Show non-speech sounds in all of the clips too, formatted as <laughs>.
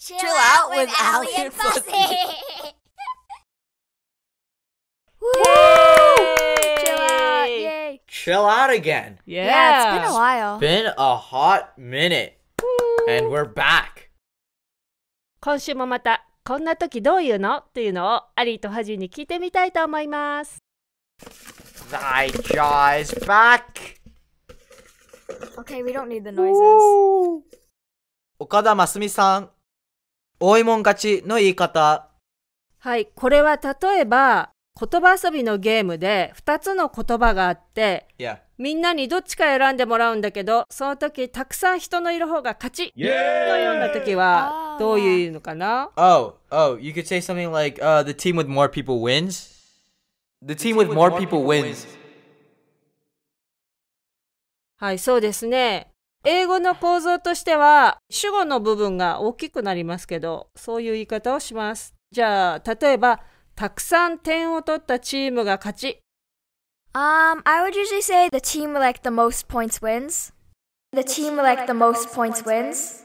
Chill, Chill out, out, with, with Allie and Fuzzy. <laughs> Woo! Chill out, yay. Chill out again. Yeah. yeah, it's been a while. It's been a hot minute. Woo. And we're back. 今週もまたこんな時どういうのっていうのをアリーとハジに聞いてみたいと思います。Thy jaw is back! Okay, we don't need the noises. 岡田真澄さん多いもん勝ちの言い方。はい、これは例えば、言葉遊びのゲームで2つの言葉があって、yeah. みんなにどっちか選んでもらうんだけど、その時たくさん人のいる方が勝ち、yeah. のような時はどういうのかな oh. oh, oh, you could say something like、uh, the team with more people wins. The team with more people wins. はい、そうですね。英語の構造としては主語の部分が大きくなりますけどそういう言い方をします。じゃあ例えばたくさん点を取ったチームが勝ち。Um, I would usually say the team with like the most points wins. The team with like the most points wins.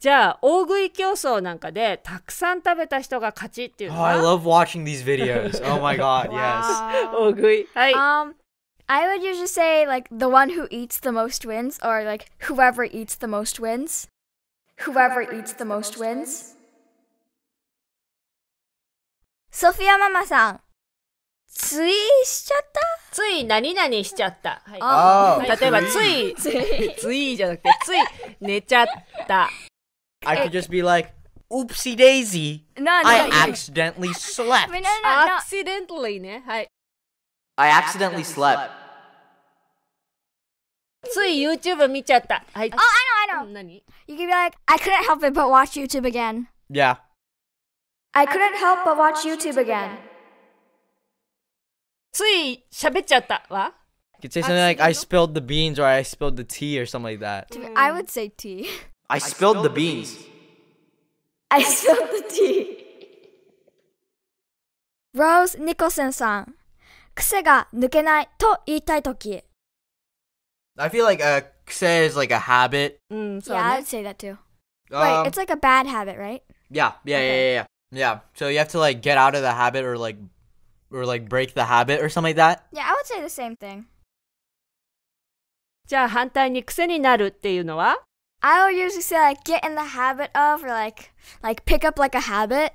じゃあ大食い競争なんかでたくさん食べた人が勝ちっていうのは。Oh, I love watching these videos. Oh my god, yes. 大食い。はい。Um, I would usually say like the one who eats the most wins or like whoever eats the most wins. Whoever, whoever eats the most wins. Sophia Mama oh. oh. <laughs> I could eh. just be like, oopsie daisy. No, no, I accidentally slept. <laughs> No, no, no. Accidentally ね。はい。I accidentally slept. つい YouTube Oh, I know, I know. 何 You could be like, I couldn't help it but watch YouTube again. Yeah. I couldn't help but watch YouTube again. You could say something like, I spilled the beans or I spilled the tea or something like that. I would say tea. <laughs> I spilled the beans. I spilled the tea. Rose Nicholson さん。I feel like a uh, kse is like a habit. Mm, so yeah, I'd say that too. Um, right, it's like a bad habit, right? Yeah, yeah, okay. yeah, yeah, yeah. So you have to like get out of the habit or like or like break the habit or something like that. Yeah, I would say the same thing. じゃあ反対に癖になるっていうのは I would usually say like get in the habit of or like like pick up like a habit.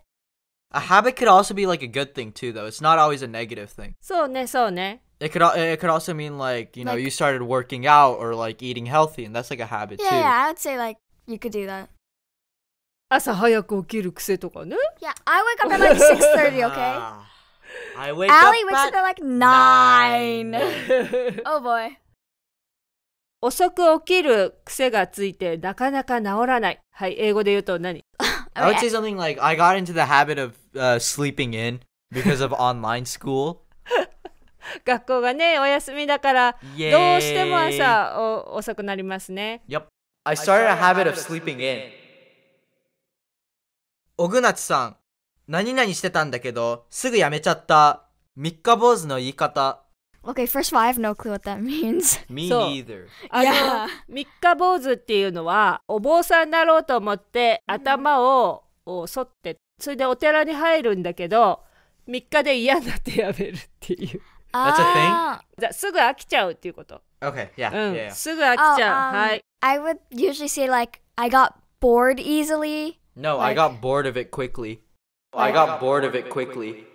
A habit could also be like a good thing too, though. It's not always a negative thing. So ne, so ne. It could it could also mean like you know like, you started working out or like eating healthy, and that's like a habit yeah, too. Yeah, I would say like you could do that. Yeah, I wake up at like 6:30, okay? I wake Allie wakes up at like 9. oh boy. 遅く起きる癖がついてなかなか治らない。はい、英語で言うと何 I would say something like I got into the habit of uh, sleeping in because of online school. 学校がねお休みだからどうしても朝お遅くなりますね。Yep. I started a habit of sleeping in. 小久さん、何々してたんだけど、すぐやめちゃった。三日坊主の言い方。Okay, first of all, I have no clue what that means. Me neither. あの、yeah. 三日坊主っていうのは、お坊さんだろうと思って頭をを剃ってそれでお寺に入るんだけど3日で嫌になってやめるっていう <laughs> That's a thing? じゃあすぐ飽きちゃうっていうこと yeah, うん yeah, yeah. すぐ飽きちゃう、はい I would usually say like I got bored easily. No, I got bored of it quickly. I got bored of it quickly.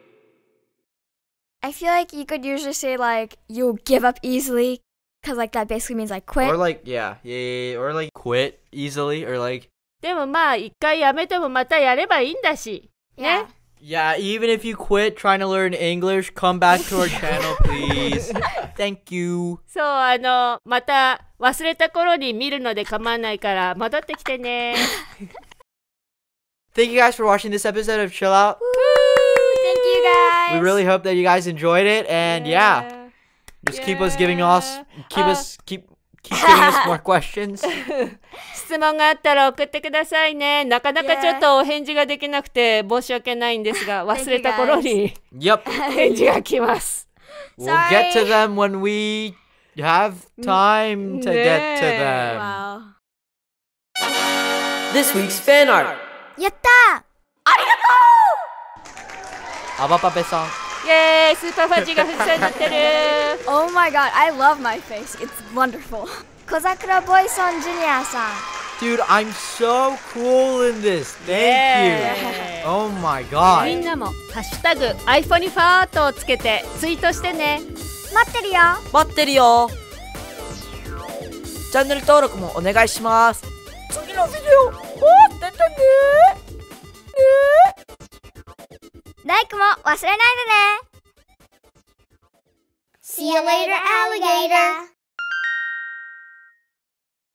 I feel like you could usually say like you give up easily because like that basically means like quit. Or like, yeah, yeah, yeah, yeah, or like quit easily, or like でもまあ一回やめてもまたやればいいんだし。ね。Yeah. Yeah, even if you quit trying to learn English, come back to our channel, <laughs> please. Thank you. そう、あの、また忘れた頃に見るので構わないから戻ってきてね。Thank <laughs> you guys for watching this episode of Chill Out. Thank you guys. We really hope that you guys enjoyed it, and yeah, yeah just yeah. keep us giving us, keep uh, us, keep keep giving us more questions. 質問があったら送ってくださいね。なかなかちょっとお返事ができなくて申し訳ないんですが、忘れた頃に yep. 返事が来ます。We'll get to them when we have time to get to them. Wow. This week's fan art. やったありがとうアバパペさん。イエスーパーファジーが富士山になってるお <laughs> h my god, I love my face. It's wonderful. 小桜ボイソンジュニアさん Dude, I'm so cool in this. t a y みんなもハッシュタグ iPhone ファートをつけてツイートしてね。待ってるよ。待ってるよ。チャンネル登録もお願いします。次のビデオ忘れないでね See you later, alligator!